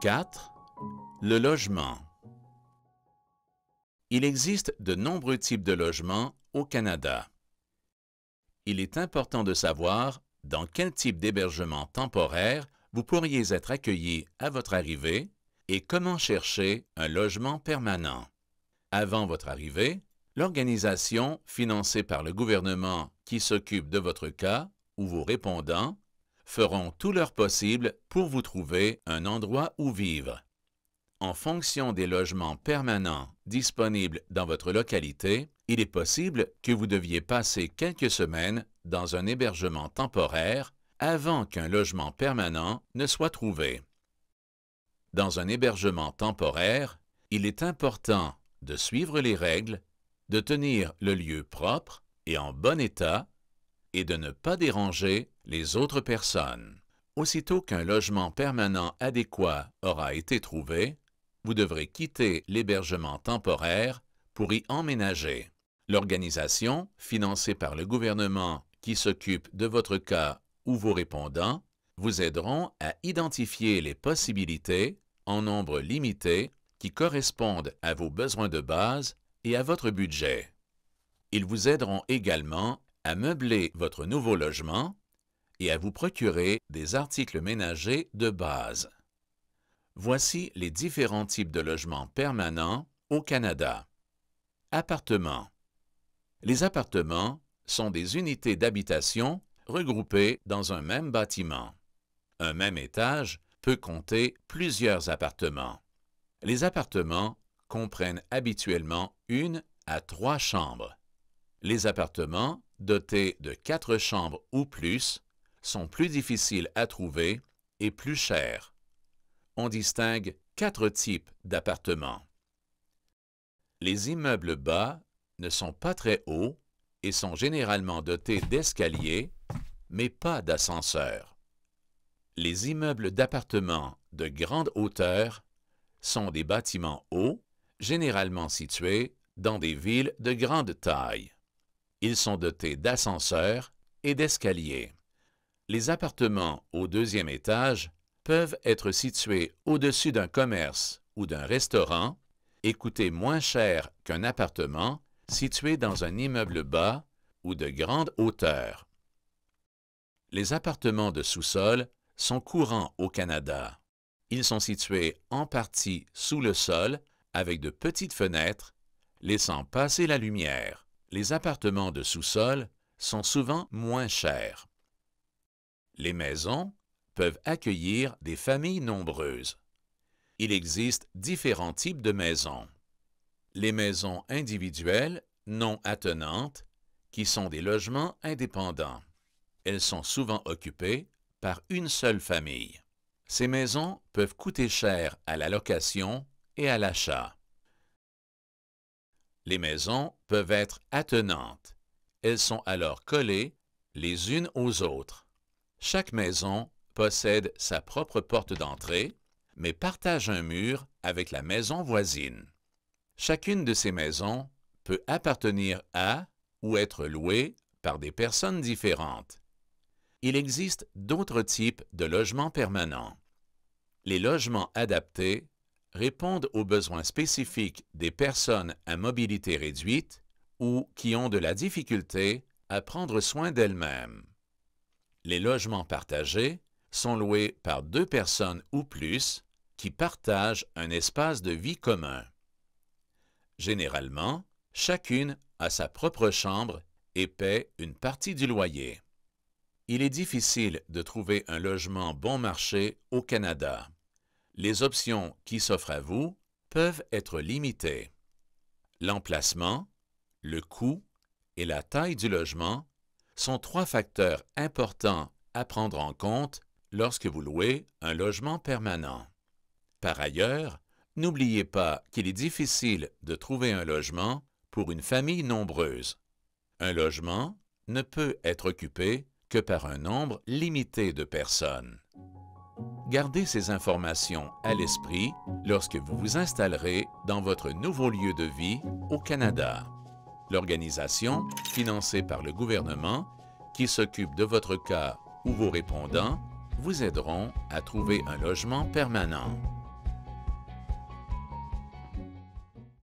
4. Le logement. Il existe de nombreux types de logements au Canada. Il est important de savoir dans quel type d'hébergement temporaire vous pourriez être accueilli à votre arrivée et comment chercher un logement permanent. Avant votre arrivée, l'organisation financée par le gouvernement qui s'occupe de votre cas ou vous répondant feront tout leur possible pour vous trouver un endroit où vivre. En fonction des logements permanents disponibles dans votre localité, il est possible que vous deviez passer quelques semaines dans un hébergement temporaire avant qu'un logement permanent ne soit trouvé. Dans un hébergement temporaire, il est important de suivre les règles, de tenir le lieu propre et en bon état, et de ne pas déranger les autres personnes. Aussitôt qu'un logement permanent adéquat aura été trouvé, vous devrez quitter l'hébergement temporaire pour y emménager. L'organisation, financée par le gouvernement qui s'occupe de votre cas ou vos répondants, vous aideront à identifier les possibilités, en nombre limité, qui correspondent à vos besoins de base et à votre budget. Ils vous aideront également à meubler votre nouveau logement et à vous procurer des articles ménagers de base. Voici les différents types de logements permanents au Canada. Appartements. Les appartements sont des unités d'habitation regroupées dans un même bâtiment. Un même étage peut compter plusieurs appartements. Les appartements comprennent habituellement une à trois chambres. Les appartements dotés de quatre chambres ou plus sont plus difficiles à trouver et plus chers. On distingue quatre types d'appartements. Les immeubles bas ne sont pas très hauts et sont généralement dotés d'escaliers, mais pas d'ascenseurs. Les immeubles d'appartements de grande hauteur sont des bâtiments hauts, généralement situés dans des villes de grande taille. Ils sont dotés d'ascenseurs et d'escaliers. Les appartements au deuxième étage peuvent être situés au-dessus d'un commerce ou d'un restaurant et coûter moins cher qu'un appartement situé dans un immeuble bas ou de grande hauteur. Les appartements de sous-sol sont courants au Canada. Ils sont situés en partie sous le sol avec de petites fenêtres, laissant passer la lumière. Les appartements de sous-sol sont souvent moins chers. Les maisons peuvent accueillir des familles nombreuses. Il existe différents types de maisons. Les maisons individuelles, non attenantes, qui sont des logements indépendants. Elles sont souvent occupées par une seule famille. Ces maisons peuvent coûter cher à la location et à l'achat. Les maisons peuvent être attenantes. Elles sont alors collées les unes aux autres. Chaque maison possède sa propre porte d'entrée, mais partage un mur avec la maison voisine. Chacune de ces maisons peut appartenir à ou être louée par des personnes différentes. Il existe d'autres types de logements permanents. Les logements adaptés répondent aux besoins spécifiques des personnes à mobilité réduite ou qui ont de la difficulté à prendre soin d'elles-mêmes. Les logements partagés sont loués par deux personnes ou plus qui partagent un espace de vie commun. Généralement, chacune a sa propre chambre et paie une partie du loyer. Il est difficile de trouver un logement bon marché au Canada. Les options qui s'offrent à vous peuvent être limitées. L'emplacement, le coût et la taille du logement sont trois facteurs importants à prendre en compte lorsque vous louez un logement permanent. Par ailleurs, n'oubliez pas qu'il est difficile de trouver un logement pour une famille nombreuse. Un logement ne peut être occupé que par un nombre limité de personnes. Gardez ces informations à l'esprit lorsque vous vous installerez dans votre nouveau lieu de vie au Canada l'organisation, financée par le gouvernement, qui s'occupe de votre cas ou vos répondants, vous aideront à trouver un logement permanent.